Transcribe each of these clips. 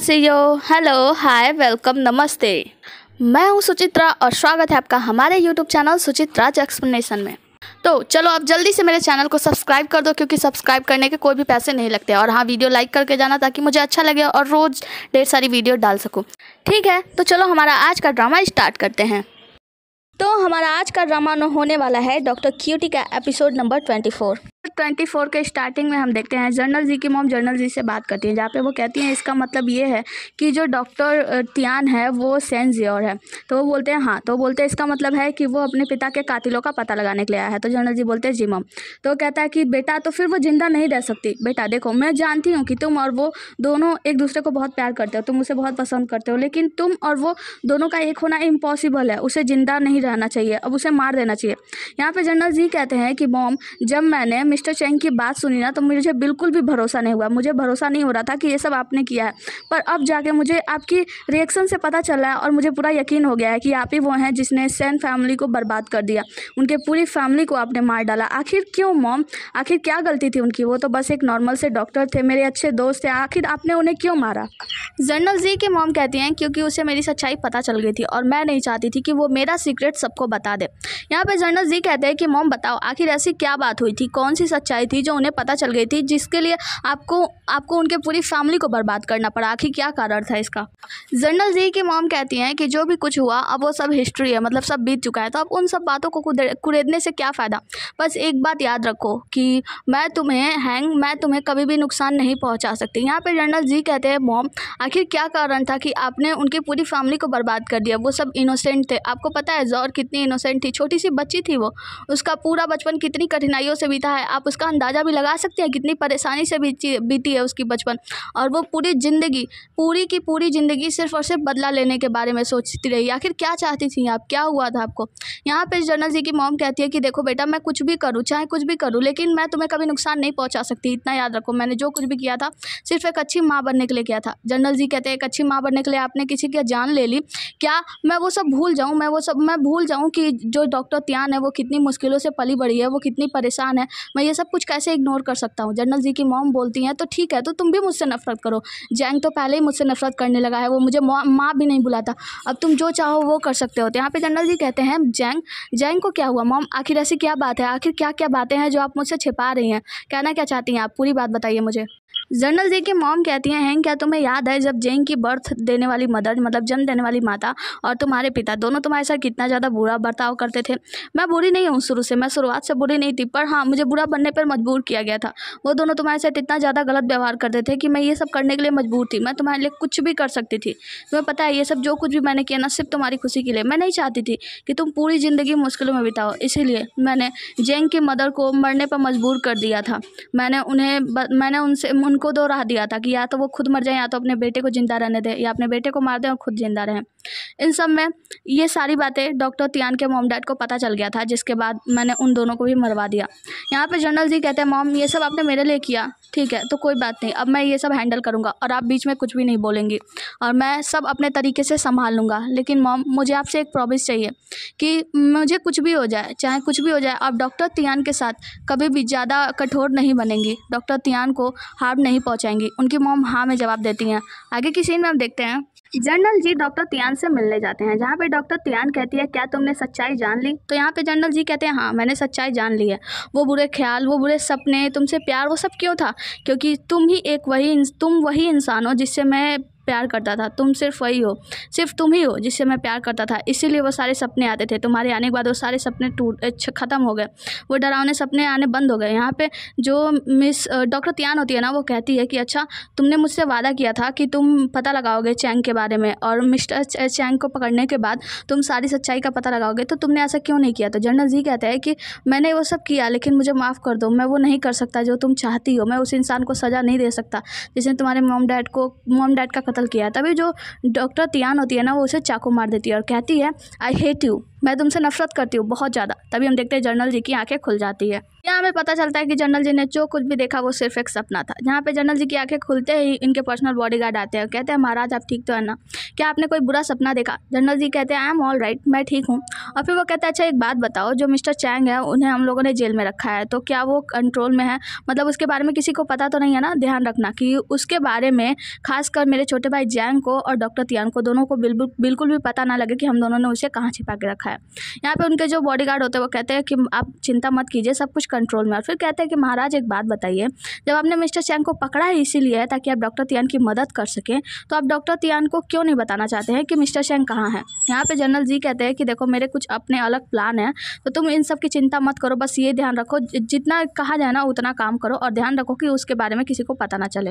से यो hello hi welcome नमस्ते मैं हूँ सुचित्रा और स्वागत है आपका हमारे यूट्यूब चैनल सुचित्राज एक्सप्लेनेशन में तो चलो आप जल्दी से मेरे चैनल को सब्सक्राइब कर दो क्योंकि सब्सक्राइब करने के कोई भी पैसे नहीं लगते और हाँ वीडियो लाइक करके जाना ताकि मुझे अच्छा लगे और रोज़ ढेर सारी वीडियो डाल सकूँ ठीक है तो चलो हमारा आज का ड्रामा स्टार्ट करते हैं तो हमारा आज का ड्रामा होने वाला है डॉक्टर क्यूटी का episode number twenty four twenty four के स्टार्टिंग में हम देखते हैं जनरल जी की मोम जनरल जी से बात करती हैं जहाँ पे वो कहती हैं इसका मतलब ये है कि जो डॉक्टर तियान है वो सेंट जियोर है तो वो बोलते हैं हाँ तो बोलते हैं इसका मतलब है कि वो अपने पिता के कातिलों का पता लगाने के लिए आया है तो जनरल जी बोलते हैं जी मॉम तो कहता है कि बेटा तो फिर वो ज़िंदा नहीं रह सकती बेटा देखो मैं जानती हूँ कि तुम और वो दोनों एक दूसरे को बहुत प्यार करते हो तुम उसे बहुत पसंद करते हो लेकिन तुम और वो दोनों का एक होना इम्पॉसिबल है उसे ज़िंदा नहीं रहना चाहिए अब उसे मार देना चाहिए यहाँ पर जनरल जी कहते हैं कि मॉम जब मैंने मिस्टर चैंग की बात सुनी ना तो मुझे बिल्कुल भी भरोसा नहीं हुआ मुझे भरोसा नहीं हो रहा था कि ये सब आपने किया है पर अब जाके मुझे आपकी रिएक्शन से पता चल रहा है और मुझे पूरा यकीन हो गया है कि आप ही वो हैं जिसने सैन फैमिली को बर्बाद कर दिया उनके पूरी फैमिली को आपने मार डाला आखिर क्यों मॉम आखिर क्या गलती थी उनकी वो तो बस एक नॉर्मल से डॉक्टर थे मेरे अच्छे दोस्त थे आखिर आपने उन्हें क्यों मारा जर्नल जी की मॉम कहती हैं क्योंकि उसे मेरी सच्चाई पता चल गई थी और मैं नहीं चाहती थी कि वो मेरा सीक्रेट सबको बता दे यहाँ पे जर्नल जी कहते हैं कि मॉम बताओ आखिर ऐसी क्या बात हुई थी कौन सी सच्चाई थी जो उन्हें पता चल गई थी जिसके लिए आपको आपको उनके पूरी फैमिली को बर्बाद करना पड़ा आखिर क्या कारण था इसका जनरल जी की मॉम कहती हैं कि जो भी कुछ हुआ अब वो सब हिस्ट्री है मतलब सब बीत चुका है तो अब उन सब बातों को कुरेदने से क्या फ़ायदा बस एक बात याद रखो कि मैं तुम्हें हैंग मैं तुम्हें कभी भी नुकसान नहीं पहुंचा सकती यहाँ पर जनरल जी कहते हैं मॉम आखिर क्या कारण था कि आपने उनकी पूरी फैमिली को बर्बाद कर दिया वो सब इनोसेंट थे आपको पता है जोर कितनी इनोसेंट थी छोटी सी बच्ची थी वो उसका पूरा बचपन कितनी कठिनाइयों से बीता है आप उसका अंदाज़ा भी लगा सकते हैं कितनी परेशानी से बीती बीती है उसकी बचपन और वो पूरी ज़िंदगी पूरी की पूरी ज़िंदगी सिर्फ और सिर्फ बदला लेने के बारे में सोचती रही आखिर क्या चाहती थी आप क्या हुआ था आपको यहाँ पर जनरल जी की मॉम कहती है कि देखो बेटा मैं कुछ भी करूँ चाहे कुछ भी करूँ लेकिन मैं तुम्हें कभी नुकसान नहीं पहुँचा सकती इतना याद रखो मैंने जो कुछ भी किया था सिर्फ एक अच्छी माँ बनने के लिए किया था जनरल जी कहते हैं एक अच्छी माँ बनने के लिए आपने किसी की जान ले ली क्या मैं वो सब भूल जाऊँ मैं वो सब मैं भूल जाऊँ कि जो डॉक्टर त्यान है वो कितनी मुश्किलों से पली बढ़ी है वो कितनी परेशान है मैं ये सब कुछ कैसे इग्नोर कर सकता हूँ जनरल जी की मॉम बोलती हैं तो ठीक है तो तुम भी मुझसे नफरत करो जैंग तो पहले ही मुझसे नफरत करने लगा है वो मुझे माँ भी नहीं बुलाता अब तुम जो चाहो वो कर सकते हो तो यहाँ पर जनरल जी कहते हैं जैंग जैंग को क्या हुआ मॉम आखिर ऐसी क्या बात है आखिर क्या क्या बातें हैं जो आप मुझसे छिपा रही हैं कहना क्या चाहती हैं आप पूरी बात बताइए मुझे जनरल जे के मॉम कहती हैं हैंग क्या तुम्हें याद है जब जेंग की बर्थ देने वाली मदर मतलब जन्म देने वाली माता और तुम्हारे पिता दोनों तुम्हारे साथ कितना ज़्यादा बुरा बर्ताव करते थे मैं बुरी नहीं हूँ शुरू से मैं शुरुआत से बुरी नहीं थी पर हाँ मुझे बुरा बनने पर मजबूर किया गया था वो दोनों तुम्हारे साथ इतना ज़्यादा गलत व्यवहार करते थे कि मैं ये सब करने के लिए मजबूर थी मैं तुम्हारे लिए कुछ भी कर सकती थी तुम्हें पता है ये सब जो कुछ भी मैंने किया ना सिर्फ तुम्हारी खुशी के लिए मैं नहीं चाहती थी कि तुम पूरी ज़िंदगी मुश्किलों में बिताओ इसीलिए मैंने जेंग की मदर को मरने पर मजबूर कर दिया था मैंने उन्हें मैंने उनसे उन उनको दो राह दिया था कि या तो वो खुद मर जाए या तो अपने बेटे को जिंदा रहने दें या अपने बेटे को मार दें और खुद जिंदा रहें इन सब में ये सारी बातें डॉक्टर तियान के मोम डैड को पता चल गया था जिसके बाद मैंने उन दोनों को भी मरवा दिया यहाँ पर जनरल जी कहते हैं मोम ये सब आपने मेरे लिए किया ठीक है तो कोई बात नहीं अब मैं ये सब हैंडल करूँगा और आप बीच में कुछ भी नहीं बोलेंगी और मैं सब अपने तरीके से संभाल लूँगा लेकिन मॉम मुझे आपसे एक प्रॉमिस चाहिए कि मुझे कुछ भी हो जाए चाहे कुछ भी हो जाए आप डॉक्टर तियान के साथ कभी भी ज़्यादा कठोर नहीं बनेंगी डॉक्टर तियान को हार्म नहीं पहुँचाएंगी उनकी मोम हाँ में जवाब देती हैं आगे की सीन में हम देखते हैं जनरल जी डॉक्टर तियान से मिलने जाते हैं जहाँ पे डॉक्टर तियान कहती है क्या तुमने सच्चाई जान ली तो यहाँ पे जनरल जी कहते हैं हाँ मैंने सच्चाई जान ली है वो बुरे ख्याल वो बुरे सपने तुमसे प्यार वो सब क्यों था क्योंकि तुम ही एक वही तुम वही इंसान हो जिससे मैं प्यार करता था तुम सिर्फ वही हो सिर्फ तुम ही हो जिससे मैं प्यार करता था इसीलिए वो सारे सपने आते थे तुम्हारे आने के बाद वो सारे सपने टूट ख़त्म हो गए वो डरावने सपने आने बंद हो गए यहाँ पे जो मिस डॉक्टर त्यान होती है ना वो कहती है कि अच्छा तुमने मुझसे वादा किया था कि तुम पता लगाओगे चैंग के बारे में और मिस्टर चैंग को पकड़ने के बाद तुम सारी सच्चाई का पता लगाओगे तो तुमने ऐसा क्यों नहीं किया तो जनरल जी कहता है कि मैंने वो सब किया लेकिन मुझे माफ़ कर दो मैं वो नहीं कर सकता जो तुम चाहती हो मैं उस इंसान को सज़ा नहीं दे सकता जिसने तुम्हारे मोम डैड को मोम डैड का कत्ल किया तभी जो डॉक्टर तियान होती है ना वो उसे चाकू मार देती है और कहती है आई हेट यू मैं तुमसे नफरत करती हूँ बहुत ज़्यादा तभी हम देखते हैं जनरल जी की आंखें खुल जाती है यहाँ हमें पता चलता है कि जनरल जी ने जो कुछ भी देखा वो सिर्फ एक सपना था यहाँ पे जनरल जी की आंखें खुलते ही इनके पर्सनल बॉडीगार्ड आते हैं कहते हैं महाराज आप ठीक तो है ना क्या आपने कोई बुरा सपना देखा जनरल जी कहते हैं आई एम ऑल राइट मैं ठीक हूँ और फिर वो कहते हैं अच्छा एक बात बताओ जो मिस्टर चैंग है उन्हें हम लोगों ने जेल में रखा है तो क्या वो कंट्रोल में है मतलब उसके बारे में किसी को पता तो नहीं है ना ध्यान रखना कि उसके बारे में खासकर मेरे छोटे भाई जैंग को और डॉक्टर तियान को दोनों को बिल्कुल बिल्कुल भी पता ना लगे कि हम दोनों ने उसे कहाँ छिपा के रखा है यहाँ पे उनके जो बॉडीगार्ड होते हैं वो कहते हैं कि आप चिंता मत कीजिए सब कुछ कंट्रोल में और फिर कहते हैं कि महाराज एक बात बताइए जब आपने मिस्टर चैंग को पकड़ा है इसीलिए है ताकि आप डॉक्टर तियान की मदद कर सकें तो आप डॉक्टर तियान को क्यों नहीं बताना चाहते हैं कि मिस्टर चैंग कहाँ है यहाँ पर जनरल जी कहते हैं कि देखो मेरे कुछ अपने अलग प्लान है तो तुम इन सब की चिंता मत करो बस ये ध्यान रखो जितना कहा जाए ना उतना काम करो और ध्यान रखो कि उसके बारे में किसी को पता ना चले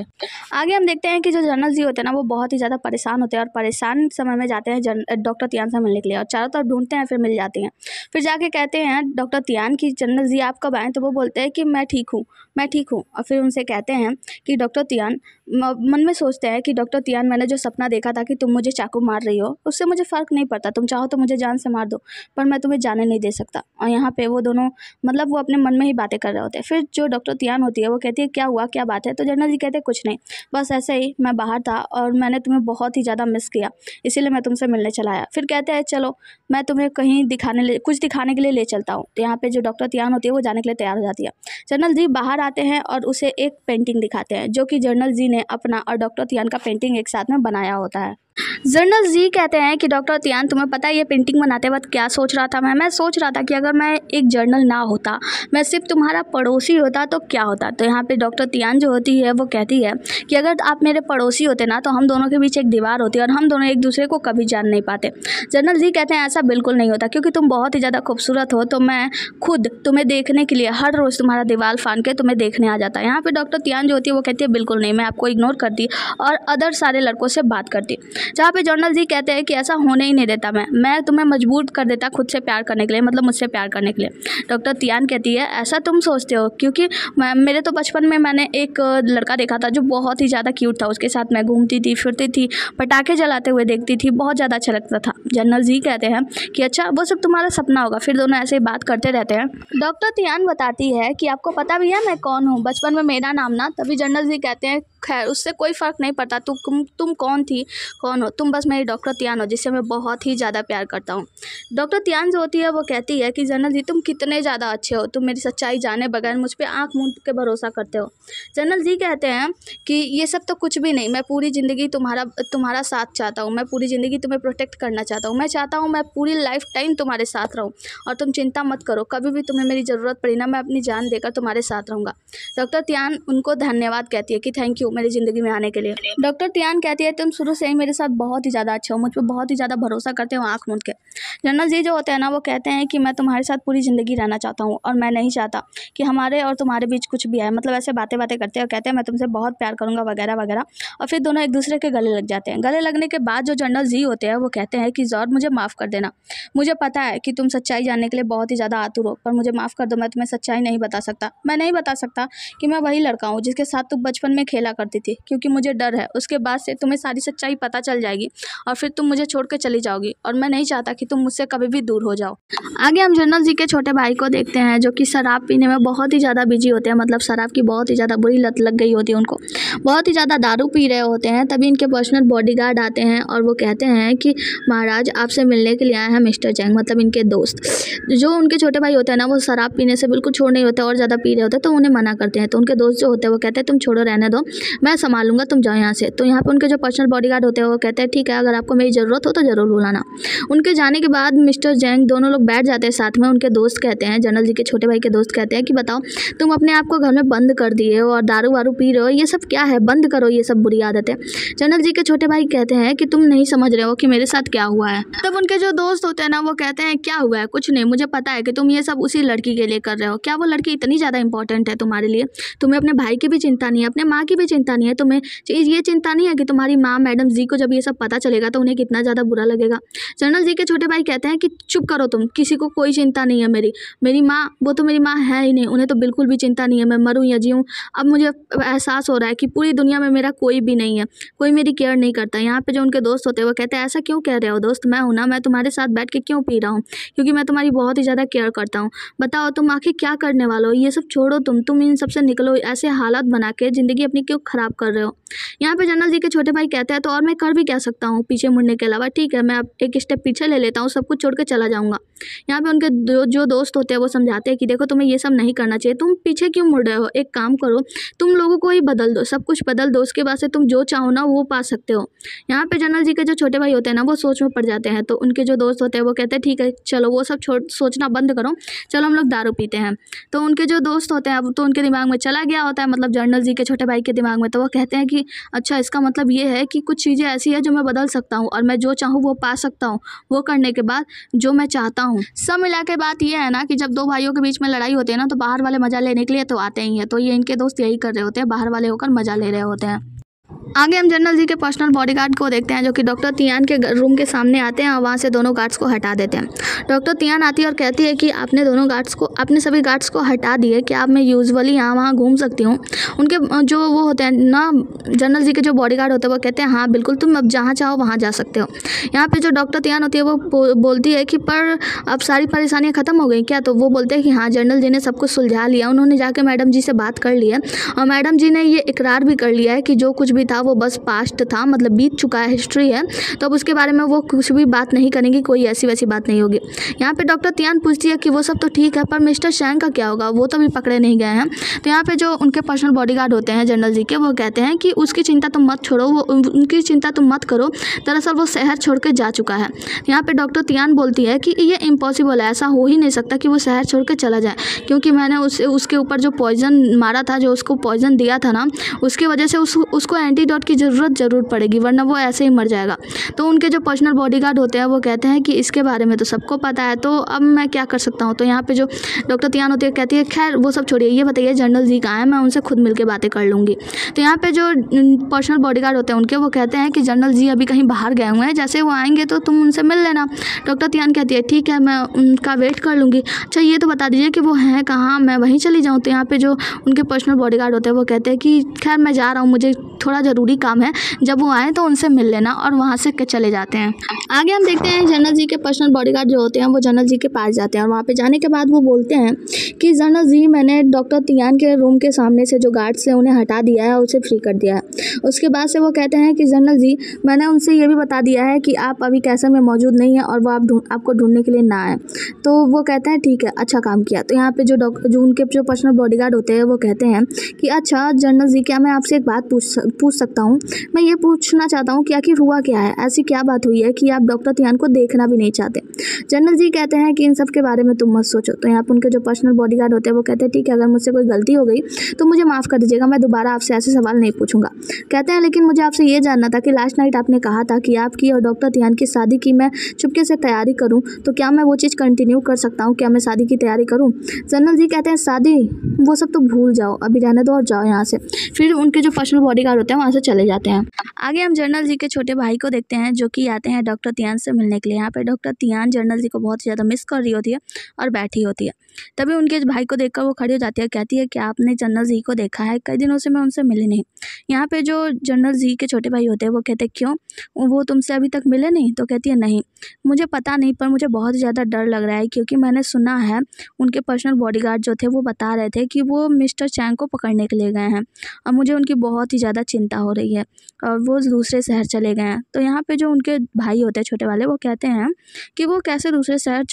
आगे हम देखते हैं कि जो जनरल जी होते हैं ना वो बहुत ही ज़्यादा परेशान होते हैं और परेशान समय में जाते हैं डॉक्टर तियान से मिलने के लिए और चारों तरफ ढूंढते हैं फिर मिल जाती हैं फिर जाके कहते हैं डॉक्टर तियान की जनरल जी आप कब आएँ तो वो बोलते हैं कि मैं ठीक हूँ मैं ठीक हूँ और फिर उनसे कहते हैं कि डॉक्टर तियान मन में सोचते हैं कि डॉक्टर तियान मैंने जो सपना देखा था कि तुम मुझे चाकू मार रही हो उससे मुझे फ़र्क नहीं पड़ता तुम चाहो तो मुझे जान से मार दो पर मैं तुम्हें जाने नहीं दे सकता और यहाँ पे वो दोनों मतलब वो अपने मन में ही बातें कर रहे होते हैं फिर जो डॉक्टर तियान होती है वो कहती है क्या हुआ क्या बात है तो जनरल जी कहते कुछ नहीं बस ऐसे ही मैं बाहर था और मैंने तुम्हें बहुत ही ज़्यादा मिस किया इसीलिए मैं तुमसे मिलने चला आया फिर कहते हैं चलो मैं तुम्हें कहीं दिखाने कुछ दिखाने के लिए ले चलता हूँ तो यहाँ पर जो डॉक्टर तियान होती है वो जाने के लिए तैयार हो जाती है जनरल जी बाहर आते हैं और उसे एक पेंटिंग दिखाते हैं जो कि जनरल जी ने ने अपना और डॉक्टर तियान का पेंटिंग एक साथ में बनाया होता है जर्नल जी कहते हैं कि डॉक्टर तियान तुम्हें पता है ये पेंटिंग बनाते वक्त क्या सोच रहा था मैं मैं सोच रहा था कि अगर मैं एक जर्नल ना होता मैं सिर्फ तुम्हारा पड़ोसी होता तो क्या होता तो यहाँ पे डॉक्टर तियान जो होती है वो कहती है कि अगर आप मेरे पड़ोसी होते ना तो हम दोनों के बीच एक दीवार होती और हम दोनों एक दूसरे को कभी जान नहीं पाते जर्नल जी कहते हैं ऐसा बिल्कुल नहीं होता क्योंकि तुम बहुत ही ज़्यादा खूबसूरत हो तो मैं खुद तुम्हें देखने के लिए हर रोज़ तुम्हारा दीवार फान के तुम्हें देखने आ जाता है यहाँ पर डॉक्टर तियान जो होती है वो कहती है बिल्कुल नहीं मैं आपको इग्नोर करती और अदर सारे लड़कों से बात करती जहाँ पे जर्नल जी कहते हैं कि ऐसा होने ही नहीं देता मैं मैं तुम्हें मजबूर कर देता खुद से प्यार करने के लिए मतलब मुझसे प्यार करने के लिए डॉक्टर तियान कहती है ऐसा तुम सोचते हो क्योंकि मेरे तो बचपन में मैंने एक लड़का देखा था जो बहुत ही ज़्यादा क्यूट था उसके साथ मैं घूमती थी फिरती थी पटाखे जलाते हुए देखती थी बहुत ज़्यादा अच्छा लगता था जनरल जी कहते हैं कि अच्छा वो सब तुम्हारा सपना होगा फिर दोनों ऐसे ही बात करते रहते हैं डॉक्टर तियान बताती है कि आपको पता भी है मैं कौन हूँ बचपन में मेरा नाम ना तभी जनरल जी कहते हैं खैर उससे कोई फ़र्क नहीं पड़ता तुम तुम कौन थी कौन कौन हो तुम बस मेरी डॉक्टर तियान हो जिससे मैं बहुत ही ज़्यादा प्यार करता हूँ डॉक्टर तियान जो होती है वो कहती है कि जनरल जी तुम कितने ज़्यादा अच्छे हो तुम मेरी सच्चाई जाने बगैर मुझ पर आँख मूंद के भरोसा करते हो जनरल जी कहते हैं कि ये सब तो कुछ भी नहीं मैं पूरी ज़िंदगी तुम्हारा तुम्हारा साथ चाहता हूँ मैं पूरी ज़िंदगी तुम्हें प्रोटेक्ट करना चाहता हूँ मैं चाहता हूँ मैं पूरी लाइफ टाइम तुम्हारे साथ रहूँ और तुम चिंता मत करो कभी भी तुम्हें मेरी ज़रूरत पड़ी ना मैं अपनी जान देकर तुम्हारे साथ रहूँगा डॉक्टर तियान उनको धन्यवाद कहती है कि थैंक यू मेरी ज़िंदगी में आने के लिए डॉक्टर तियान कहती है तुम शुरू से ही मेरे साथ साथ बहुत ही ज़्यादा अच्छे हो मुझ पर बहुत ही ज़्यादा भरोसा करते हो आँख मुंद के जनरल जी जो होते हैं ना वो कहते हैं कि मैं तुम्हारे साथ पूरी ज़िंदगी रहना चाहता हूँ और मैं नहीं चाहता कि हमारे और तुम्हारे बीच कुछ भी आए मतलब ऐसे बातें बातें करते हैं और कहते हैं मैं तुमसे बहुत प्यार करूँगा वगैरह वगैरह और फिर दोनों एक दूसरे के गले लग जाते हैं गले लगने के बाद जो जनरल जी होते हैं वो कहते हैं कि जोर मुझे माफ़ कर देना मुझे पता है कि तुम सच्चाई जानने के लिए बहुत ही ज़्यादा आतुर हो पर मुझे माफ़ कर दो मैं तुम्हें सच्चाई नहीं बता सकता मैं नहीं बता सकता कि मैं वही लड़का हूँ जिसके साथ तुम बचपन में खेला करती थी क्योंकि मुझे डर है उसके बाद से तुम्हें सारी सच्चाई पता चल निकल जाएगी और फिर तुम मुझे छोड़ चली जाओगी और मैं नहीं चाहता कि तुम मुझसे कभी भी दूर हो जाओ आगे हम जनरल जी के छोटे भाई को देखते हैं जो कि शराब पीने में बहुत ही ज़्यादा बिजी होते हैं मतलब शराब की बहुत ही ज़्यादा बुरी लत लग गई होती है उनको बहुत ही ज़्यादा दारू पी रहे होते हैं तभी इनके पर्सनल बॉडीगार्ड आते हैं और वो कहते हैं कि महाराज आपसे मिलने के लिए आए हैं मिस्टर जैंग मतलब इनके दोस्त जो उनके छोटे भाई होते हैं ना वो शराब पीने से बिल्कुल छोड़ नहीं होते और ज़्यादा पी रहे होते तो उन्हें मना करते हैं तो उनके दोस्त जो होते हैं वो कहते हैं तुम छोड़ो रहने दो मैं संभालूंगा तुम जाओ यहाँ से तो यहाँ पर उनके जो पर्सनल बॉडी होते हैं वो वो कहता है ठीक है अगर आपको मेरी ज़रूरत हो तो ज़रूर बुलाना उनके जाने के बाद मिस्टर जैंग दोनों लोग बैठ जाते हैं साथ में उनके दोस्त कहते हैं जनरल जी के छोटे भाई के दोस्त कहते हैं कि बताओ तुम अपने आप को घर में बंद कर दिए हो और दारू वारू पी रहे हो ये सब क्या है बंद करो ये सब बुरी आदत है जनरल जी के छोटे भाई कहते हैं कि तुम नहीं समझ रहे हो कि मेरे साथ क्या हुआ है तब उनके जो दोस्त होते हैं ना वो कहते हैं क्या हुआ है कुछ नहीं मुझे पता है कि तुम ये सब उसी लड़की के लिए कर रहे हो क्या वो लड़की इतनी ज़्यादा इंपॉर्टेंट है तुम्हारे लिए तुम्हें अपने भाई की भी चिंता नहीं है अपने माँ की भी चिंता नहीं है तुम्हें ये चिंता नहीं है कि तुम्हारी माँ मैडम जी को जब ये सब पता चलेगा तो उन्हें कितना ज़्यादा बुरा लगेगा जनरल जी के छोटे भाई कहते हैं कि चुप करो तुम किसी को कोई चिंता नहीं है मेरी मेरी माँ वो तो मेरी माँ है ही नहीं उन्हें तो बिल्कुल भी चिंता नहीं है मैं मरूँ या जीऊँ अब मुझे एहसास हो रहा है कि पूरी दुनिया में मेरा कोई भी नहीं है कोई मेरी केयर नहीं करता यहाँ पर जो उनके दोस्त होते हैं वो कहते हैं ऐसा क्यों कह रहे हो दोस्त मैं हूँ ना मैं तुम्हारे साथ बैठ के क्यों पी रहा हूँ क्योंकि मैं तुम्हारी बहुत ही ज़्यादा केयर करता हूँ बताओ तुम आखिर क्या करने वाले हो ये सब छोड़ो तुम तुम इन सबसे निकलो ऐसे हालात बना के ज़िंदगी अपनी क्यों ख़राब कर रहे हो यहाँ पर जनरल जी के छोटे भाई कहते हैं तो और मैं कर भी कह सकता हूँ पीछे मुड़ने के अलावा ठीक है मैं अब एक स्टेप पीछे ले लेता हूँ सब कुछ छोड़ कर चला जाऊँगा यहाँ पे उनके दो जो दोस्त होते हैं वो समझाते हैं कि देखो तुम्हें ये सब नहीं करना चाहिए तुम पीछे क्यों मुड़ रहे हो एक काम करो तुम लोगों को ही बदल दो सब कुछ बदल दो उसके बाद से तुम जो चाहो ना वो पा सकते हो यहाँ पे जनरल जी के जो छोटे भाई होते हैं ना वो सोच में पड़ जाते हैं तो उनके जो दोस्त होते हैं वो कहते हैं ठीक है चलो वो सब सोचना बंद करो चलो हम लोग दारू पीते हैं तो उनके जो दोस्त होते हैं अब तो उनके दिमाग में चला गया होता है मतलब जनरल जी के छोटे भाई के दिमाग में तो वो कहते हैं कि अच्छा इसका मतलब ये है कि कुछ चीज़ें ऐसी है जो मैं बदल सकता हूँ और मैं जो चाहूँ वो पा सकता हूँ वो करने के बाद जो मैं चाहता हूँ सब मिला के बात यह है ना कि जब दो भाइयों के बीच में लड़ाई होती है ना तो बाहर वाले मजा लेने के लिए तो आते ही है तो ये इनके दोस्त यही कर रहे होते हैं बाहर वाले होकर मजा ले रहे होते हैं आगे हम जनरल जी के पर्सनल बॉडीगार्ड को देखते हैं जो कि डॉक्टर तियान के रूम के सामने आते हैं और वहाँ से दोनों गार्ड्स को हटा देते हैं डॉक्टर तियान आती है और कहती है कि आपने दोनों गार्ड्स को अपने सभी गार्ड्स को हटा दिए क्या आप मैं यूजुअली यहाँ वहाँ घूम सकती हूँ उनके जो वो होते हैं ना जनरल जी के जो बॉडी होते हैं वो कहते हैं हाँ बिल्कुल तुम अब जहाँ चाहो वहाँ जा सकते हो यहाँ पर जो डॉक्टर तियान होती है वो बोलती है कि पर अब सारी परेशानियाँ ख़त्म हो गई क्या तो वो बोलते हैं कि हाँ जनरल जी ने सब कुछ सुलझा लिया उन्होंने जाके मैडम जी से बात कर ली है और मैडम जी ने ये इकरार भी कर लिया है कि जो कुछ भी था था वो बस पास्ट था मतलब बीत चुका है हिस्ट्री है तो अब उसके बारे में वो कुछ भी बात नहीं करेंगी कोई ऐसी वैसी बात नहीं होगी यहाँ पर डॉक्टर तियान पूछती है कि वो सब तो ठीक है पर मिस्टर शैंग का क्या होगा वो तो अभी पकड़े नहीं गए हैं तो यहाँ पर जो उनके पर्सनल बॉडी होते हैं जनरल जी के वो कहते हैं कि उसकी चिंता तुम मत छोड़ो वो उनकी चिंता तुम मत करो दरअसल वो शहर छोड़ के जा चुका है तो यहाँ पर डॉक्टर तियान बोलती है कि ये इम्पॉसिबल है ऐसा हो ही नहीं सकता कि वो शहर छोड़ के चला जाए क्योंकि मैंने उस उसके ऊपर जो पॉइजन मारा था जो उसको पॉइजन दिया था ना उसकी वजह से उस, उसको एंटी डॉट की ज़रूरत ज़रूर पड़ेगी वरना वो ऐसे ही मर जाएगा तो उनके जो पर्सनल बॉडीगार्ड होते हैं वो कहते हैं कि इसके बारे में तो सबको पता है तो अब मैं क्या कर सकता हूँ तो यहाँ पर जो डॉक्टर तियान होती है कहती है खैर वो सब छोड़िए ये बताइए जनरल जी कहाँ है मैं उनसे खुद मिलकर बातें कर लूँगी तो यहाँ पर जो पर्सनल बॉडी होते हैं उनके वो कहते हैं कि जनरल जी अभी कहीं बाहर गए हुए हैं जैसे वो आएंगे तो तुम उनसे मिल लेना डॉक्टर तियान कहती है ठीक है मैं उनका वेट कर लूँगी अच्छा ये तो बता दीजिए कि वो हैं कहाँ मैं वहीं चली जाऊँ तो यहाँ पर जो उनके पर्सनल बॉडीगार्ड होते हैं वो कहते हैं कि खैर मैं जा रहा हूँ मुझे थोड़ा जरूर ज़रूरी काम है जब वो आएँ तो उनसे मिल लेना और वहाँ से चले जाते हैं आगे हम देखते हैं जनरल जी के पर्सनल बॉडी जो होते हैं वो जनरल जी के पास जाते हैं और वहाँ पर जाने के बाद वो बोलते हैं कि जनरल जी मैंने डॉक्टर तियान के रूम के सामने से जो गार्ड्स हैं उन्हें हटा दिया है और उसे फ्री कर दिया है उसके बाद से वो कहते हैं कि जनरल जी मैंने उनसे ये भी बता दिया है कि आप अभी कैसे में मौजूद नहीं है और वो आप ढूंढ आपको ढूंढने के लिए ना आए तो वो कहते हैं ठीक है अच्छा काम किया तो यहाँ पे जो डॉक्टर जो उनके जो पर्सनल बॉडीगार्ड होते हैं वो कहते हैं कि अच्छा जनरल जी क्या मैं आपसे एक बात पूछ पूछ सकता हूँ मैं ये पूछना चाहता हूँ कि आखिर हुआ क्या है ऐसी क्या बात हुई है कि आप डॉक्टर तियान को देखना भी नहीं चाहते जनरल जी कहते हैं कि इन सब के बारे में तुम मत सोचो तो यहाँ पर उनके जो पर्सनल बॉडी होते हैं वो कहते हैं ठीक है अगर मुझसे कोई गलती हो गई तो मुझे माफ़ कर दीजिएगा मैं दोबारा आपसे ऐसे सवाल नहीं पूछूंगा कहते हैं लेकिन मुझे आपसे ये जानना था कि लास्ट नाइट आपने कहा था कि आपकी और डॉक्टर तियान की शादी की मैं चुपके से तैयारी करूँ तो क्या मैं वो चीज़ कंटिन्यू कर सकता हूँ क्या मैं शादी की तैयारी करूँ जनरल जी कहते हैं शादी वो सब तो भूल जाओ अभी रहने दो और जाओ यहाँ से फिर उनके जो पर्सनल गार्ड होते हैं वहाँ से चले जाते हैं आगे हम जर्नल जी के छोटे भाई को देखते हैं जो कि आते हैं डॉक्टर तियान से मिलने के लिए यहाँ पर डॉक्टर तियान जर्नल जी को बहुत ज़्यादा मिस कर रही होती है और बैठी होती है तभी उनके भाई को देखकर वो खड़ी हो जाती है कहती है कि आपने जनरल जी को देखा है कई दिनों से मैं उनसे मिली नहीं यहाँ पे जो जनरल जी के छोटे भाई होते हैं वो कहते क्यों वो तुमसे अभी तक मिले नहीं तो कहती है नहीं मुझे पता नहीं पर मुझे बहुत ज़्यादा डर लग रहा है क्योंकि मैंने सुना है उनके पर्सनल बॉडी जो थे वो बता रहे थे कि वो मिस्टर चैंग को पकड़ने के लिए गए हैं और मुझे उनकी बहुत ही ज़्यादा चिंता हो रही है और वो दूसरे शहर चले गए हैं तो यहाँ पे जो उनके भाई होते हैं छोटे वाले वो कहते हैं कि वो कैसे दूसरे शहर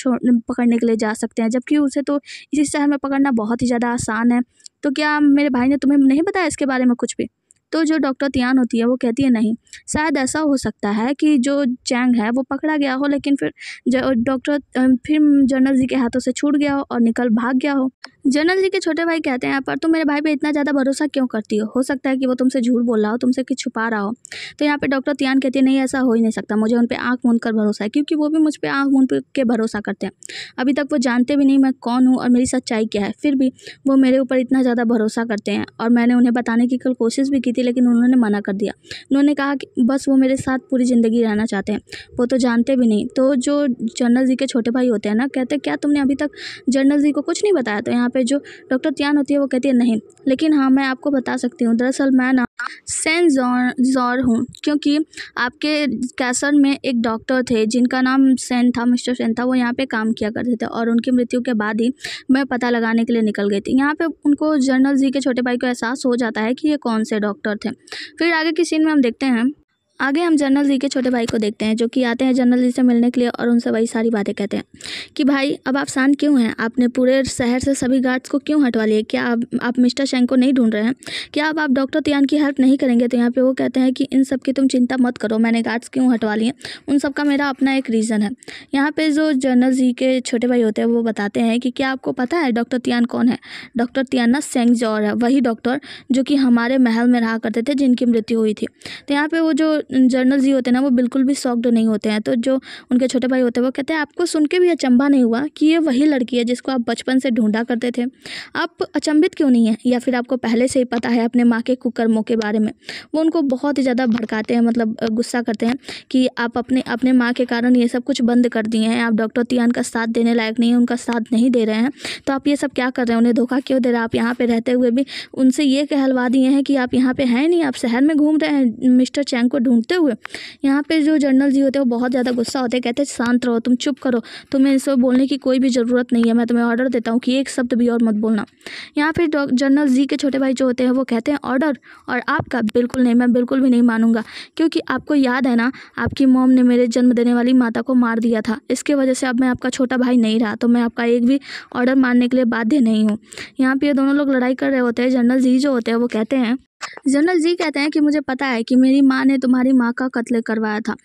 पकड़ने के लिए जा सकते हैं जबकि उसे तो तो इसी शहर में पकड़ना बहुत ही ज़्यादा आसान है तो क्या मेरे भाई ने तुम्हें नहीं बताया इसके बारे में कुछ भी तो जो डॉक्टर तियान होती है वो कहती है नहीं शायद ऐसा हो सकता है कि जो चैंग है वो पकड़ा गया हो लेकिन फिर डॉक्टर फिर जनरल जी के हाथों से छूट गया हो और निकल भाग गया हो जनरल जी के छोटे भाई कहते हैं यहाँ पर तुम मेरे भाई पे इतना ज़्यादा भरोसा क्यों करती हो हो सकता है कि वो तुमसे झूठ बोल रहा हो तुमसे कुछ छुपा रहा हो तो यहाँ पे डॉक्टर तियान कहती है नहीं ऐसा हो ही नहीं सकता मुझे उन पर आँख मूंद कर भरोसा है क्योंकि वो भी मुझ पर आँख मूंद के भरोसा करते हैं अभी तक वो जानते भी नहीं मैं कौन हूँ और मेरी सच्चाई क्या है फिर भी वो मेरे ऊपर इतना ज़्यादा भरोसा करते हैं और मैंने उन्हें बताने की कल कोशिश भी की थी लेकिन उन्होंने मना कर दिया उन्होंने कहा कि बस वो मेरे साथ पूरी ज़िंदगी रहना चाहते हैं वो तो जानते भी नहीं तो जो जनरल जी के छोटे भाई होते हैं ना कहते क्या तुमने अभी तक जनरल जी को कुछ नहीं बताया तो यहाँ पे जो डॉक्टर त्यान होती है वो कहती है नहीं लेकिन हाँ मैं आपको बता सकती हूँ दरअसल मैं ना जॉर हूँ क्योंकि आपके कैसर में एक डॉक्टर थे जिनका नाम सेंट था मिस्टर सेंट था वो यहाँ पे काम किया करते थे और उनकी मृत्यु के बाद ही मैं पता लगाने के लिए निकल गई थी यहाँ पे उनको जनरल जी के छोटे भाई को एहसास हो जाता है कि ये कौन से डॉक्टर थे फिर आगे की सीन में हम देखते हैं आगे हम जनरल जी के छोटे भाई को देखते हैं जो कि आते हैं जनरल जी से मिलने के लिए और उनसे वही सारी बातें कहते हैं कि भाई अब आप शांत क्यों हैं आपने पूरे शहर से सभी गार्ड्स को क्यों हटवा लिए क्या आप, आप मिस्टर शेंग को नहीं ढूंढ रहे हैं क्या अब आप डॉक्टर तियान की हेल्प नहीं करेंगे तो यहाँ पर वो कहते हैं कि इन सब की तुम चिंता मत करो मैंने गार्ड्स क्यों हटवा लिए उन सब का मेरा अपना एक रीज़न है यहाँ पर जो जनरल जी के छोटे भाई होते हैं वो बताते हैं कि क्या आपको पता है डॉक्टर तियान कौन है डॉक्टर तियाना सेंग जौर है वही डॉक्टर जो कि हमारे महल में रहा करते थे जिनकी मृत्यु हुई थी तो यहाँ पर वो जो जर्नल जी होते हैं ना वो बिल्कुल भी सॉक्ड तो नहीं होते हैं तो जो उनके छोटे भाई होते हैं वो कहते हैं आपको सुन के भी अचंबा नहीं हुआ कि ये वही लड़की है जिसको आप बचपन से ढूंढा करते थे आप अचंभित क्यों नहीं है या फिर आपको पहले से ही पता है अपने माँ के कुकर्मों के बारे में वो उनको बहुत ही ज़्यादा भड़काते हैं मतलब गुस्सा करते हैं कि आप अपने अपने माँ के कारण ये सब कुछ बंद कर दिए हैं आप डॉक्टर तियान का साथ देने लायक नहीं है उनका साथ नहीं दे रहे हैं तो आप ये सब क्या कर रहे हैं उन्हें धोखा क्यों दे रहे हैं आप यहाँ पर रहते हुए भी उनसे ये कहलवा दिए हैं कि आप यहाँ पर हैं नहीं आप शहर में घूम रहे हैं मिस्टर चैंग को ढूंढ घूमते हुए यहाँ पे जो जनरल जी होते हैं वो बहुत ज़्यादा गुस्सा होते हैं कहते हैं शांत रहो तुम चुप करो तुम्हें इसको बोलने की कोई भी ज़रूरत नहीं है मैं तुम्हें ऑर्डर देता हूँ कि एक शब्द भी और मत बोलना यहाँ पे जनरल जी के छोटे भाई जो होते हैं वो कहते हैं ऑर्डर और आपका बिल्कुल नहीं मैं बिल्कुल भी नहीं मानूंगा क्योंकि आपको याद है ना आपकी मोम ने मेरे जन्म देने वाली माता को मार दिया था इसके वजह से अब मैं आपका छोटा भाई नहीं रहा तो मैं आपका एक भी ऑर्डर मानने के लिए बाध्य नहीं हूँ यहाँ पे ये दोनों लोग लड़ाई कर रहे होते हैं जनरल जी जो होते हैं वो कहते हैं जनरल जी कहते हैं कि मुझे पता है कि मेरी माँ ने तुम्हारी माँ का कत्ल करवाया था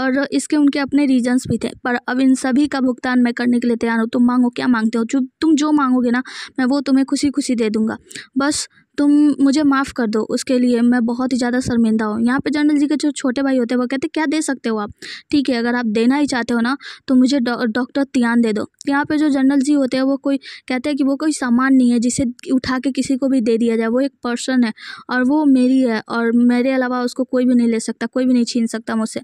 और इसके उनके अपने रीजंस भी थे पर अब इन सभी का भुगतान मैं करने के लिए तैयार हूँ तुम मांगो क्या मांगते हो जो तुम जो मांगोगे ना मैं वो तुम्हें खुशी खुशी दे दूँगा बस तुम मुझे माफ़ कर दो उसके लिए मैं बहुत ही ज़्यादा शर्मिंदा हूँ यहाँ पे जनरल जी के जो छोटे भाई होते हैं वो कहते क्या दे सकते हो आप ठीक है अगर आप देना ही चाहते हो ना तो मुझे डॉक्टर तियान दे दो यहाँ पे जो जनरल जी होते हैं वो कोई कहते हैं कि वो कोई सामान नहीं है जिसे उठा के किसी को भी दे दिया जाए वो एक पर्सन है और वो मेरी है और मेरे अलावा उसको कोई भी नहीं ले सकता कोई भी नहीं छीन सकता मुझसे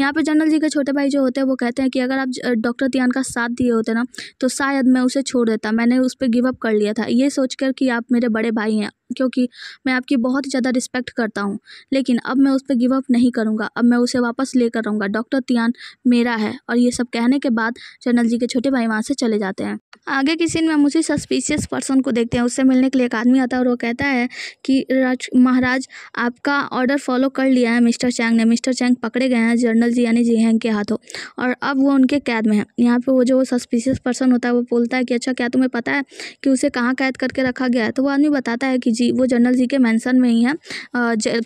यहाँ पर जनरल जी के छोटे भाई जो होते हैं वो कहते हैं कि अगर आप डॉक्टर तियान का साथ दिए होते ना तो शायद मैं उसे छोड़ देता मैंने उस पर गिवअप कर लिया था ये सोच कर कि आप मेरे बड़े भाई हैं क्योंकि मैं आपकी बहुत ही ज़्यादा रिस्पेक्ट करता हूँ लेकिन अब मैं उस पर गिव अप नहीं करूँगा अब मैं उसे वापस लेकर आऊँगा डॉक्टर तियान मेरा है और ये सब कहने के बाद जनरल जी के छोटे भाई वहाँ से चले जाते हैं आगे की सीन में हम उसी सस्पिशियस पर्सन को देखते हैं उससे मिलने के लिए एक आदमी आता है और वो कहता है कि राज महाराज आपका ऑर्डर फॉलो कर लिया है मिस्टर चैंग ने मिस्टर चैंग पकड़े गए हैं जनरल जी यानी जी के हाथों और अब वो उनके कैद में है यहाँ पर वो जो सस्पिशियस पर्सन होता है वो बोलता है कि अच्छा क्या तुम्हें पता है कि उसे कहाँ कैद करके रखा गया है तो वो आदमी बताता है कि जी वो जनरल जी के मैंसन में ही है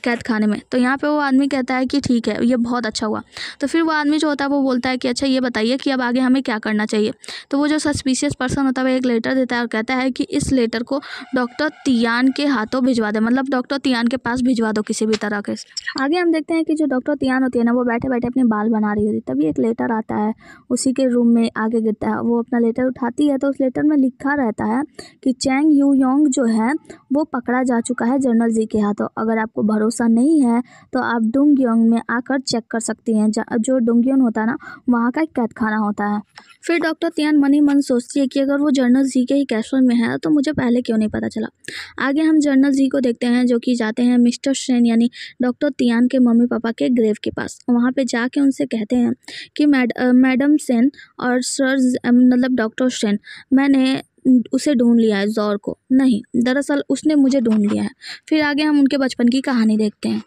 कैद खाने में तो यहाँ पे वो आदमी कहता है कि ठीक है ये बहुत अच्छा हुआ तो फिर वो आदमी जो होता है वो बोलता है कि अच्छा ये बताइए कि अब आगे हमें क्या करना चाहिए तो वो जो सस्पिशियस पर्सन होता है वो एक लेटर देता है और कहता है कि इस लेटर को डॉक्टर तियान के हाथों भिजवा दे मतलब डॉक्टर तियान के पास भिजवा दो किसी भी तरह के आगे हम देखते हैं कि जो डॉक्टर तियान होती है ना वो बैठे बैठे अपने बाल बना रही होती तभी एक लेटर आता है उसी के रूम में आगे गिरता है वो अपना लेटर उठाती है तो उस लेटर में लिखा रहता है कि चैंग यू योंग जो है वो पक पकड़ा जा चुका है जनरल जी के हाथों अगर आपको भरोसा नहीं है तो आप डोंगयोंग में आकर चेक कर सकती हैं जो डोंगयोंग होता है ना वहाँ का कैद खाना होता है फिर डॉक्टर तियान मनी मन सोचती है कि अगर वो जर्नल जी के ही कैप्सूल में है तो मुझे पहले क्यों नहीं पता चला आगे हम जर्नल जी को देखते हैं जो कि जाते हैं मिस्टर सेन यानी डॉक्टर तियान के मम्मी पापा के ग्रेव के पास वहाँ पे जाके उनसे कहते हैं कि मैड मैडम सेन और सर मतलब डॉक्टर सेन मैंने उसे ढूंढ लिया है जोर को नहीं दरअसल उसने मुझे ढूंढ लिया है फिर आगे हम उनके बचपन की कहानी देखते हैं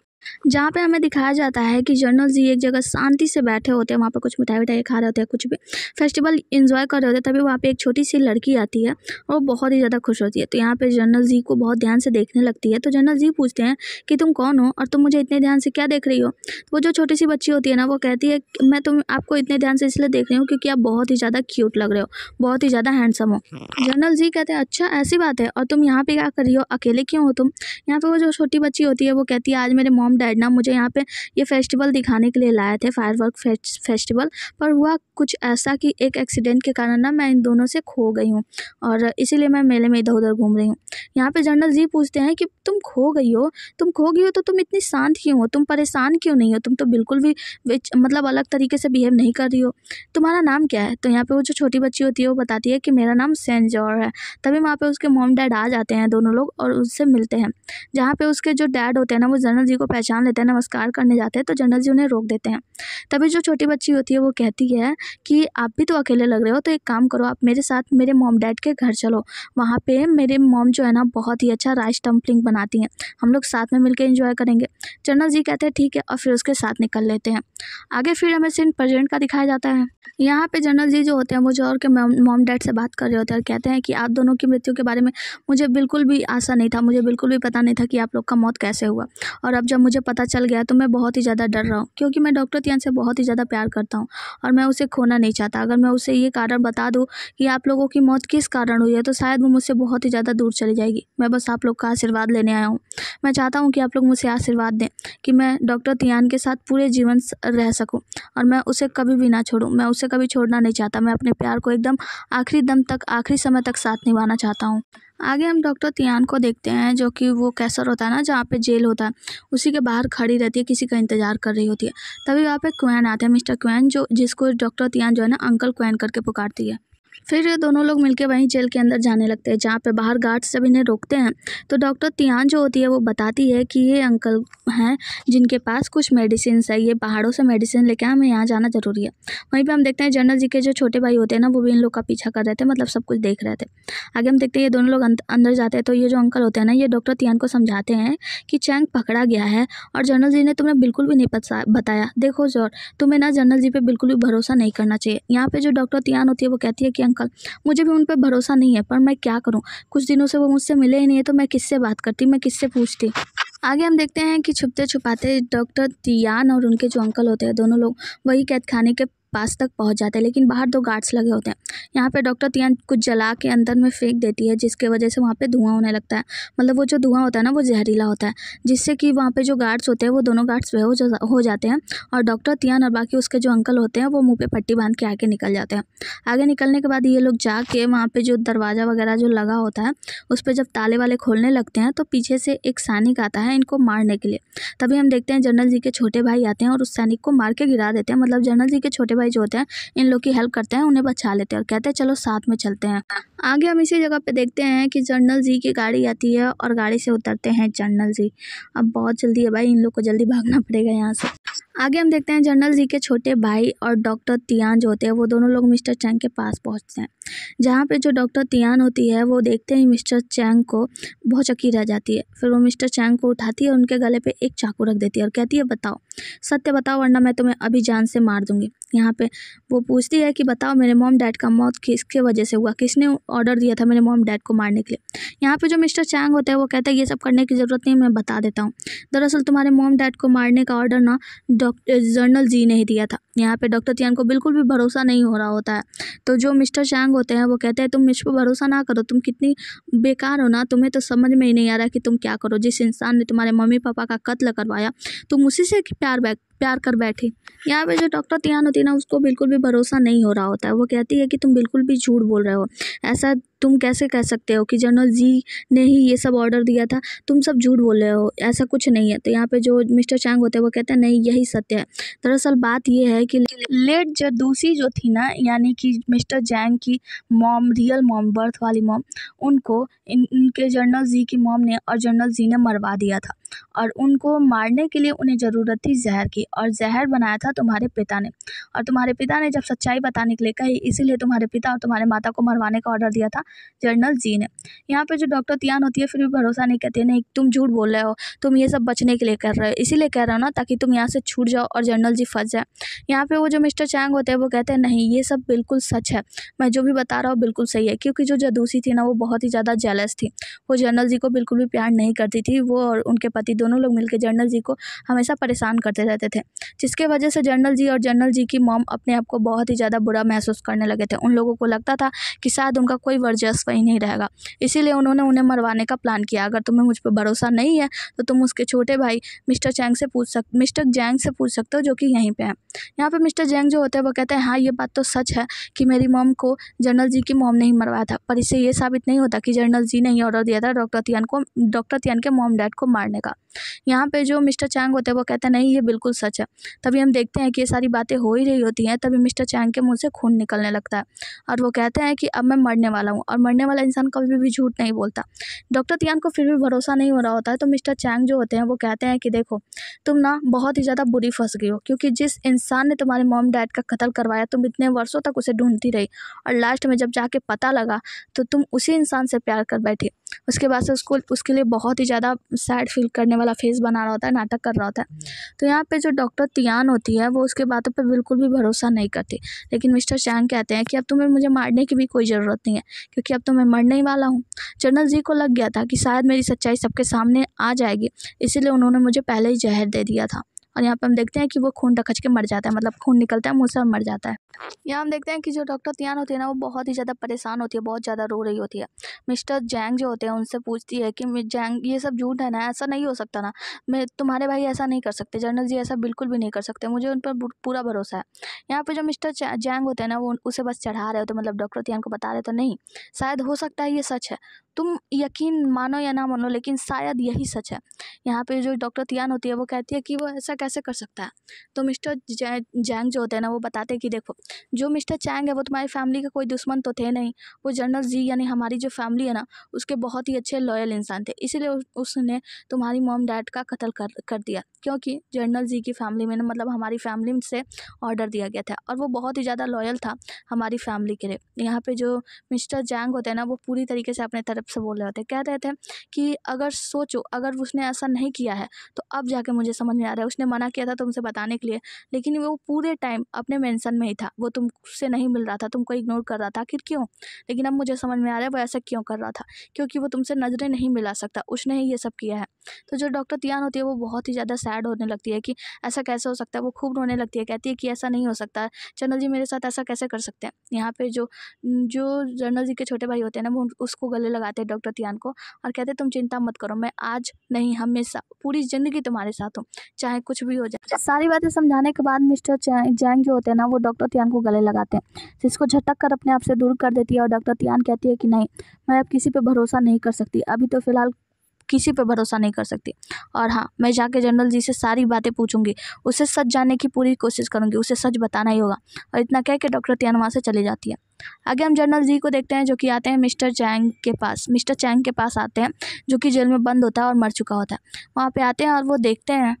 जहाँ पे हमें दिखाया जाता है कि जनरल जी एक जगह शांति से बैठे होते हैं वहाँ पे कुछ मिठाई विठाई खा रहे होते हैं कुछ भी फेस्टिवल इन्जॉय कर रहे होते हैं तभी वहाँ पे एक छोटी सी लड़की आती है और बहुत ही ज़्यादा खुश होती है तो यहाँ पे जनरल जी को बहुत ध्यान से देखने लगती है तो जनरल जी पूछते हैं कि तुम कौन हो और तुम मुझे इतने ध्यान से क्या देख रही हो वो जो छोटी सी बच्ची होती है ना वो कहती है मैं तुम आपको इतने ध्यान से इसलिए देख रही हूँ क्योंकि आप बहुत ही ज़्यादा क्यूट लग रहे हो बहुत ही ज़्यादा हैंडसम हो जनरल जी कहते हैं अच्छा ऐसी बात है और तुम यहाँ पर क्या कर रही हो अकेले क्यों हो तुम यहाँ पर वो जो छोटी बच्ची होती है वो कहती है आज मेरे मॉम मॉम डैड ना मुझे यहाँ पे ये फेस्टिवल दिखाने के लिए लाए थे फायर वर्क फेस्टिवल पर हुआ कुछ ऐसा कि एक एक्सीडेंट के कारण ना मैं इन दोनों से खो गई हूँ और इसीलिए मैं मेले में इधर उधर घूम रही हूँ यहाँ पे जनरल जी पूछते हैं कि तुम खो गई हो तुम खो गई हो तो तुम इतनी शांत क्यों हो तुम परेशान क्यों नहीं हो तुम तो बिल्कुल भी मतलब अलग तरीके से बिहेव नहीं कर रही हो तुम्हारा नाम क्या है तो यहाँ पर वो जो छोटी बच्ची होती है वो बताती है कि मेरा नाम सेंट जॉर्ज है तभी वहाँ पर उसके मॉम डैड आ जाते हैं दोनों लोग और उससे मिलते हैं जहाँ पे उसके जो डैड होते हैं ना वो जनरल जी को पहचान लेते हैं नमस्कार करने जाते हैं तो जनरल जी उन्हें रोक देते हैं तभी जो छोटी बच्ची होती है वो कहती है कि आप भी तो अकेले लग रहे हो तो एक काम करो आप मेरे साथ मेरे मॉम डैड के घर चलो वहाँ पे मेरे मॉम जो है ना बहुत ही अच्छा राइस टम्पलिंग बनाती हैं हम लोग साथ में मिलकर इंजॉय करेंगे जनरल जी कहते हैं ठीक है और फिर उसके साथ निकल लेते हैं आगे फिर हमें सिंह प्रेजेंट का दिखाया जाता है यहाँ पे जनरल जी जो होते हैं मुझे और के मॉम डैड से बात कर रहे होते हैं और कहते हैं कि आप दोनों की मृत्यु के बारे में मुझे बिल्कुल भी आशा नहीं था मुझे बिल्कुल भी पता नहीं था कि आप लोग का मौत कैसे हुआ और अब जब मुझे पता चल गया तो मैं बहुत ही ज़्यादा डर रहा हूँ क्योंकि मैं डॉक्टर तियान से बहुत ही ज़्यादा प्यार करता हूँ और मैं उसे खोना नहीं चाहता अगर मैं उसे ये कारण बता दूँ कि आप लोगों की मौत किस कारण हुई है तो शायद वो मुझसे बहुत ही ज़्यादा दूर चली जाएगी मैं बस आप लोग का आशीर्वाद लेने आया हूँ मैं चाहता हूँ कि आप लोग मुझे आशीर्वाद दें कि मैं डॉक्टर तियान के साथ पूरे जीवन रह सकूँ और मैं उसे कभी भी ना छोड़ूँ मैं उसे कभी छोड़ना नहीं चाहता मैं अपने प्यार को एकदम आखिरी दम तक आखिरी समय तक साथ निभाना चाहता हूँ आगे हम डॉक्टर तियान को देखते हैं जो कि वो कैसर होता है ना जहाँ पे जेल होता है उसी के बाहर खड़ी रहती है किसी का इंतज़ार कर रही होती है तभी वहाँ पे क्वैन आते हैं मिस्टर क्वैन जो जिसको डॉक्टर तियान जो है ना अंकल क्वैन करके पुकारती है फिर दोनों लोग मिलकर वहीं जेल के अंदर जाने लगते हैं जहाँ पे बाहर गार्ड्स जब इन्हें रोकते हैं तो डॉक्टर तियान जो होती है वो बताती है कि ये अंकल हैं जिनके पास कुछ मेडिसिन है ये पहाड़ों से मेडिसिन लेके हमें यहाँ जाना ज़रूरी है वहीं पर हम देखते हैं जनरल जी के जो छोटे भाई होते हैं ना वो भी इन लोग का पीछा कर रहे थे मतलब सब कुछ देख रहे थे आगे हम देखते हैं ये दोनों लोग अंदर जाते हैं तो ये जो अंकल होते हैं ना ये डॉक्टर तियान को समझाते हैं कि चैंग पकड़ा गया है और जनरल जी ने तुम्हें बिल्कुल भी नहीं बताया देखो जोर तुम्हें ना जनरल जी पर बिल्कुल भी भरोसा नहीं करना चाहिए यहाँ पर जो डॉक्टर तियान होती है वो कहती है कि अंकल मुझे भी उन पर भरोसा नहीं है पर मैं क्या करूँ कुछ दिनों से वो मुझसे मिले ही नहीं है तो मैं किससे बात करती मैं किससे पूछती आगे हम देखते हैं कि छुपते छुपाते डॉक्टर तियान और उनके जो अंकल होते हैं दोनों लोग वही कैद खाने के पास तक पहुँच जाते हैं लेकिन बाहर दो गार्ड्स लगे होते हैं यहाँ पे डॉक्टर तियान कुछ जला के अंदर में फेंक देती है जिसके वजह से वहाँ पे धुआँ होने लगता है मतलब वो जो धुआँ होता है ना वो जहरीला होता है जिससे कि वहाँ पे जो गार्ड्स होते हैं वो दोनों गार्ड्स वे हो जाते हैं और डॉक्टर तियान और बाकी उसके जो अंकल होते हैं वो मुँह पर पट्टी बांध के आगे निकल जाते हैं आगे निकलने के बाद ये लोग जाके वहाँ पर जो दरवाज़ा वगैरह जो लगा होता है उस पर जब ताले वाले खोलने लगते हैं तो पीछे से एक सैनिक आता है इनको मारने के लिए तभी हम देखते हैं जनरल जी के छोटे भाई आते हैं और उस सैनिक को मार के गिरा देते हैं मतलब जनरल जी के छोटे भाई जो होते हैं इन लोग की हेल्प करते हैं उन्हें बचा लेते हैं और कहते हैं चलो साथ में चलते हैं आगे हम इसी जगह पे देखते हैं कि जनरल जी की गाड़ी आती है और गाड़ी से उतरते हैं जनरल जी अब बहुत जल्दी है भाई इन लोग को जल्दी भागना पड़ेगा यहाँ से आगे हम देखते हैं जनरल जी के छोटे भाई और डॉक्टर तियान जो होते हैं वो दोनों लोग मिस्टर चैंग के पास पहुँचते हैं जहाँ पे जो डॉक्टर तियान होती है वो देखते ही मिस्टर चैंग को बहुत चक्की रह जाती है फिर वो मिस्टर चैंग को उठाती है और उनके गले पे एक चाकू रख देती है और कहती है बताओ सत्य बताओ वरना मैं तुम्हें अभी जान से मार दूंगी यहाँ पे वो पूछती है कि बताओ मेरे मॉम डैड का मौत किसके वजह से हुआ किसने ऑर्डर दिया था मेरे मॉम डैड को मारने के लिए यहाँ पे जो मिस्टर चैंग होते हैं वो कहते हैं ये सब करने की ज़रूरत नहीं मैं बता देता हूँ दरअसल तुम्हारे मॉम डैड को मारने का ऑर्डर ना डॉक्टर जर्नल जी ने ही दिया था यहाँ पे डॉक्टर तियान को बिल्कुल भी भरोसा नहीं हो रहा होता है तो जो मिस्टर चैंग होते हैं वो कहते हैं तुम मुझ पर भरोसा ना करो तुम कितनी बेकार हो ना तुम्हें तो समझ में ही नहीं आ रहा कि तुम क्या करो जिस इंसान ने तुम्हारे मम्मी पापा का कत्ल करवाया तुम उसी से प्यार बैक प्यार कर बैठी यहाँ पे जो डॉक्टर तियान होती है ना उसको बिल्कुल भी भरोसा नहीं हो रहा होता है वो कहती है कि तुम बिल्कुल भी झूठ बोल रहे हो ऐसा तुम कैसे कह सकते हो कि जनरल जी ने ही ये सब ऑर्डर दिया था तुम सब झूठ बोल रहे हो ऐसा कुछ नहीं है तो यहाँ पे जो मिस्टर चांग होते हैं वो कहते हैं नहीं यही सत्य है दरअसल बात ये है कि लेट जो दूसरी जो थी ना यानी कि मिस्टर जैंग की मॉम रियल मॉम बर्थ वाली मॉम उनको इन इनके जनरल जी की मॉम ने और जनरल जी ने मरवा दिया था और उनको मारने के लिए उन्हें ज़रूरत थी ज़हर की और ज़हर बनाया था तुम्हारे पिता ने और तुम्हारे पिता ने जब सच्चाई बताने के लिए कही इसीलिए तुम्हारे पिता और तुम्हारे माता को मरवाने का ऑर्डर दिया था जनरल जी ने यहाँ पर जो डॉक्टर तियान होती है फिर भी भरोसा नहीं कहते नहीं तुम झूठ बोल रहे हो तुम ये सब बचने के लिए कर रहे हो इसीलिए कह रहे हो ना ताकि तुम यहाँ से छूट जाओ और जनरल जी फंस जाए यहाँ पर वो जो मिस्टर चैंग होते हैं वो कहते हैं नहीं ये सब बिल्कुल सच है मैं जो भी बता रहा हूँ बिल्कुल सही है क्योंकि जो जदूसी थी ना वो बहुत ही ज़्यादा जेलस थी वो जनरल जी को बिल्कुल भी प्यार नहीं करती थी वो और उनके पति पति दोनों लोग मिलकर जनरल जी को हमेशा परेशान करते रहते थे जिसके वजह से जनरल जी और जनरल जी की मॉम अपने आप को बहुत ही ज़्यादा बुरा महसूस करने लगे थे उन लोगों को लगता था कि शायद उनका कोई वर्जस्व ही नहीं रहेगा इसीलिए उन्होंने उन्हें मरवाने का प्लान किया अगर तुम्हें मुझ पर भरोसा नहीं है तो तुम उसके छोटे भाई मिस्टर चैंग से पूछ सक मिस्टर जैंग से पूछ सकते हो जो कि यहीं पर हैं यहाँ पर मिस्टर जैंग जो होते हैं वो कहते हैं हाँ ये बात तो सच है कि मेरी मॉम को जनरल जी की मॉम नहीं मरवाया था पर इससे ये साबित नहीं होता कि जनरल जी ने ही ऑर्डर दिया था डॉक्टर तियान को डॉक्टर तियान के मॉम डैड को मारने का यहाँ पे जो मिस्टर चैंग होते हैं वो कहते हैं नहीं ये बिल्कुल सच है तभी हम देखते हैं कि ये सारी बातें हो ही रही होती हैं तभी मिस्टर चैंग के मुँह से खून निकलने लगता है और वो कहते हैं कि अब मैं मरने वाला हूँ और मरने वाला इंसान कभी भी झूठ नहीं बोलता डॉक्टर तियान को फिर भी भरोसा नहीं हो रहा होता है तो मिस्टर चैंग जो होते हैं वो कहते हैं कि देखो तुम ना बहुत ही ज़्यादा बुरी फंस गई हो क्योंकि जिस इंसान ने तुम्हारे मॉम डैड का कत्ल करवाया तुम इतने वर्षों तक उसे ढूंढती रही और लास्ट में जब जाके पता लगा तो तुम उसी इंसान से प्यार कर बैठी उसके बाद से उसको उसके लिए बहुत ही ज़्यादा सैड फील करने वाला फेस बना रहा होता है नाटक कर रहा होता है तो यहाँ पे जो डॉक्टर तियान होती है वो उसके बातों पे बिल्कुल भी भरोसा नहीं करती लेकिन मिस्टर चैंग कहते हैं कि अब तुम्हें मुझे मारने की भी कोई ज़रूरत नहीं है क्योंकि अब तो मैं मरने ही वाला हूँ जनरल जी को लग गया था कि शायद मेरी सच्चाई सबके सामने आ जाएगी इसीलिए उन्होंने मुझे पहले ही जहर दे दिया था और यहाँ पर हम देखते हैं कि वो खून टकच के मर जाता है मतलब खून निकलता है मुँह से और मर जाता है यहाँ हम देखते हैं कि जो डॉक्टर तियान होती है ना वो बहुत ही ज़्यादा परेशान होती है बहुत ज़्यादा रो रही होती है मिस्टर जैंग जो होते हैं उनसे पूछती है कि जैंग ये सब झूठ है ना ऐसा नहीं हो सकता ना मैं तुम्हारे भाई ऐसा नहीं कर सकते जनरल जी ऐसा बिल्कुल भी नहीं कर सकते मुझे उन पर पूरा भरोसा है यहाँ पर जो मिस्टर जैंग होते हैं ना वो उसे बस चढ़ा रहे होते मतलब डॉक्टर तियान को बता रहे तो नहीं शायद हो सकता है ये सच है तुम यकीन मानो या ना मानो लेकिन शायद यही सच है यहाँ पे जो डॉक्टर तियान होती है वो कहती है कि वो ऐसा कैसे कर सकता है तो मिस्टर जैंग जो होते हैं ना वो बताते हैं कि देखो जो मिस्टर चैंग है वो तुम्हारी फैमिली का कोई दुश्मन तो थे नहीं वो जनरल जी यानी हमारी जो फैमिली है ना उसके बहुत ही अच्छे लॉयल इंसान थे इसीलिए उसने तुम्हारी मोम डैड का कत्ल कर कर दिया क्योंकि जनरल जी की फैमिली में ना मतलब हमारी फैमिली से ऑर्डर दिया गया था और वो बहुत ही ज़्यादा लॉयल था हमारी फैमिली के लिए यहाँ पे जो मिस्टर जैंग होते हैं ना वो पूरी तरीके से अपने तरफ से बोल रहे होते कह रहे थे कि अगर सोचो अगर उसने ऐसा नहीं किया है तो अब जाके मुझे समझ में आ रहा है उसने मना किया था तुमसे बताने के लिए लेकिन वो पूरे टाइम अपने मेंशन में ही था वो तुमसे नहीं मिल रहा था तुमको इग्नोर कर रहा था आखिर क्यों लेकिन अब मुझे समझ में आ रहा है वो ऐसा क्यों कर रहा था क्योंकि वो तुमसे नज़रें नहीं मिला सकता उसने ही ये सब किया है तो जो डॉक्टर तियान होती है वो बहुत ही ज़्यादा सैड होने लगती है कि ऐसा कैसे हो सकता है वो खूब रोने लगती है कहती है कि ऐसा नहीं हो सकता चंदल जी मेरे साथ ऐसा कैसे कर सकते हैं यहाँ पे जो जो जनरल जी के छोटे भाई होते हैं ना वो उसको गले लगाते हैं डॉक्टर तियान को और कहते हैं तुम चिंता मत करो मैं आज नहीं हमेशा पूरी ज़िंदगी तुम्हारे साथ हूँ चाहे कुछ कुछ भी हो जाए अच्छा, सारी बातें समझाने के बाद मिस्टर जैंग जो होते हैं ना वो डॉक्टर तियान को गले लगाते हैं जिसको तो झटक कर अपने आप से दूर कर देती है और डॉक्टर तियान कहती है कि नहीं मैं अब किसी पर भरोसा नहीं कर सकती अभी तो फिलहाल किसी पर भरोसा नहीं कर सकती और हाँ मैं जाके जनरल जी से सारी बातें पूछूंगी उसे सच जानने की पूरी कोशिश करूंगी उसे सच बताना ही होगा और इतना कह के डॉक्टर तियान वहाँ से चली जाती है आगे हम जनरल जी को देखते हैं जो कि आते हैं मिस्टर चैंग के पास मिस्टर चैंग के पास आते हैं जो कि जेल में बंद होता है और मर चुका होता है वहाँ पर आते हैं और वो देखते हैं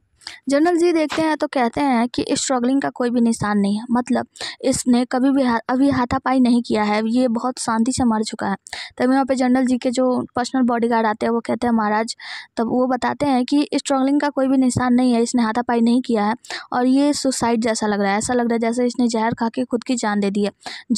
जनरल जी देखते हैं तो कहते हैं कि स्ट्रगलिंग का कोई भी निशान नहीं है मतलब इसने कभी भी हा, अभी हाथापाई नहीं किया है ये बहुत शांति से मर चुका है तभी यहाँ पे जनरल जी के जो पर्सनल बॉडीगार्ड आते हैं वो कहते हैं महाराज तब वो बताते हैं कि स्ट्रगलिंग का कोई भी निशान नहीं है इसने हाथापाई नहीं किया है और ये सुसाइड जैसा लग रहा है ऐसा लग रहा है जैसे इसने जहर खा के खुद की जान दे दी है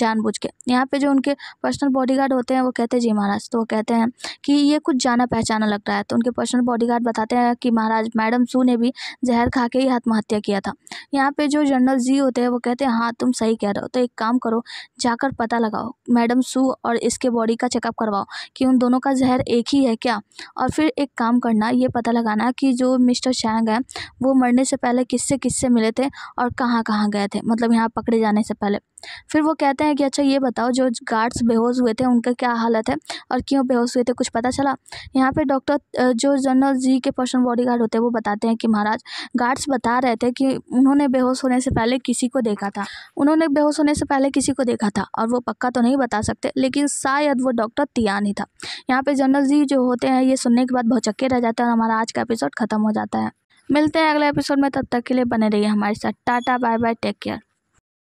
जानबूझ के यहाँ पे जो उनके पर्सनल बॉडी होते हैं वो कहते हैं जी महाराज तो वो कहते हैं कि ये कुछ जाना पहचाना लग रहा है तो उनके पर्सनल बॉडी बताते हैं कि महाराज मैडम सू ने भी जहर खा के ही आत्महत्या किया था यहाँ पे जो जनरल जी होते हैं वो कहते हैं हाँ तुम सही कह रहे हो तो एक काम करो जाकर पता लगाओ मैडम सू और इसके बॉडी का चेकअप करवाओ कि उन दोनों का जहर एक ही है क्या और फिर एक काम करना ये पता लगाना कि जो मिस्टर शैंग हैं वो मरने से पहले किससे किससे मिले थे और कहाँ कहाँ गए थे मतलब यहाँ पकड़े जाने से पहले फिर वो कहते हैं कि अच्छा ये बताओ जो गार्ड्स बेहोश हुए थे उनका क्या हालत है और क्यों बेहोश हुए थे कुछ पता चला यहाँ पे डॉक्टर जो जनरल जी के पर्सन बॉडी गार्ड होते हैं वो बताते हैं कि महाराज गार्ड्स बता रहे थे कि उन्होंने बेहोश होने से पहले किसी को देखा था उन्होंने बेहोश होने से पहले किसी को देखा था और वो पक्का तो नहीं बता सकते लेकिन शायद वो डॉक्टर तियान ही था यहाँ पर जनरल जी जो होते हैं ये सुनने के बाद भौचक्के रह जाते हैं और हमारा आज का एपिसोड ख़त्म हो जाता है मिलते हैं अगले एपिसोड में तब तक के लिए बने रहिए हमारे साथ tata bye bye take care